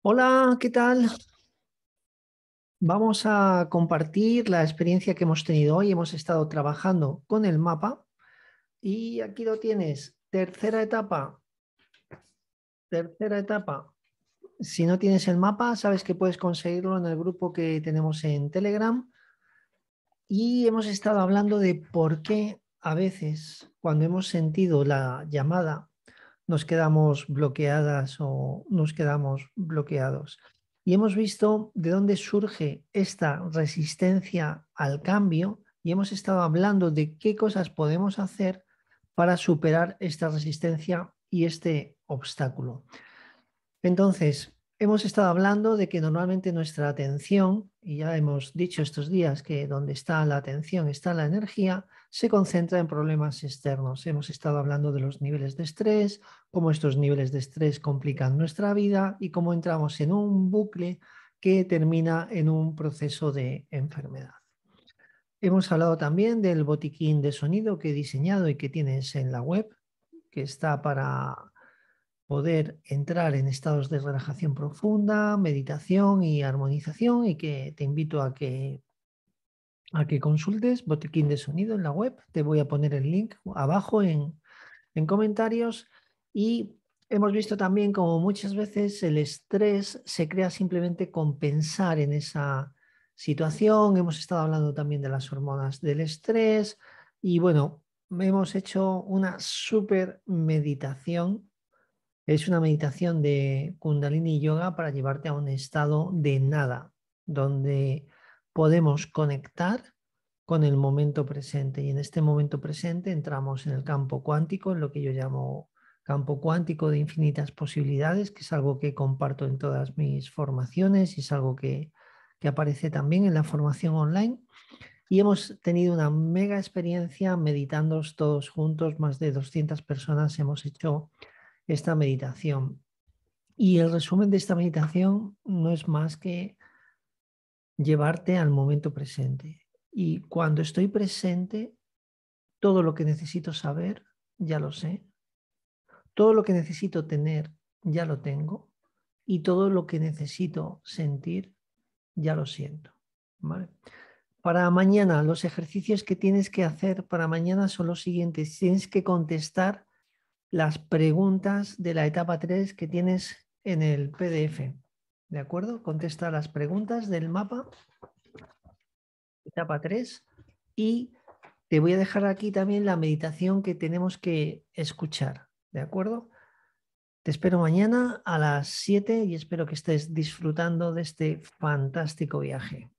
Hola, ¿qué tal? Vamos a compartir la experiencia que hemos tenido hoy. Hemos estado trabajando con el mapa y aquí lo tienes. Tercera etapa. Tercera etapa. Si no tienes el mapa, sabes que puedes conseguirlo en el grupo que tenemos en Telegram. Y hemos estado hablando de por qué a veces cuando hemos sentido la llamada nos quedamos bloqueadas o nos quedamos bloqueados. Y hemos visto de dónde surge esta resistencia al cambio y hemos estado hablando de qué cosas podemos hacer para superar esta resistencia y este obstáculo. Entonces, Hemos estado hablando de que normalmente nuestra atención, y ya hemos dicho estos días que donde está la atención está la energía, se concentra en problemas externos. Hemos estado hablando de los niveles de estrés, cómo estos niveles de estrés complican nuestra vida y cómo entramos en un bucle que termina en un proceso de enfermedad. Hemos hablado también del botiquín de sonido que he diseñado y que tienes en la web, que está para poder entrar en estados de relajación profunda, meditación y armonización y que te invito a que a que consultes Botiquín de Sonido en la web. Te voy a poner el link abajo en, en comentarios y Hemos visto también como muchas veces el estrés se crea simplemente con pensar en esa situación. Hemos estado hablando también de las hormonas del estrés y bueno, hemos hecho una súper meditación es una meditación de Kundalini Yoga para llevarte a un estado de nada, donde podemos conectar con el momento presente. Y en este momento presente entramos en el campo cuántico, en lo que yo llamo campo cuántico de infinitas posibilidades, que es algo que comparto en todas mis formaciones y es algo que, que aparece también en la formación online. Y hemos tenido una mega experiencia meditando todos juntos, más de 200 personas hemos hecho esta meditación. Y el resumen de esta meditación no es más que llevarte al momento presente. Y cuando estoy presente, todo lo que necesito saber, ya lo sé. Todo lo que necesito tener, ya lo tengo. Y todo lo que necesito sentir, ya lo siento. Para mañana, los ejercicios que tienes que hacer para mañana son los siguientes. Tienes que contestar las preguntas de la etapa 3 que tienes en el PDF. ¿De acuerdo? Contesta las preguntas del mapa, etapa 3, y te voy a dejar aquí también la meditación que tenemos que escuchar. ¿De acuerdo? Te espero mañana a las 7 y espero que estés disfrutando de este fantástico viaje.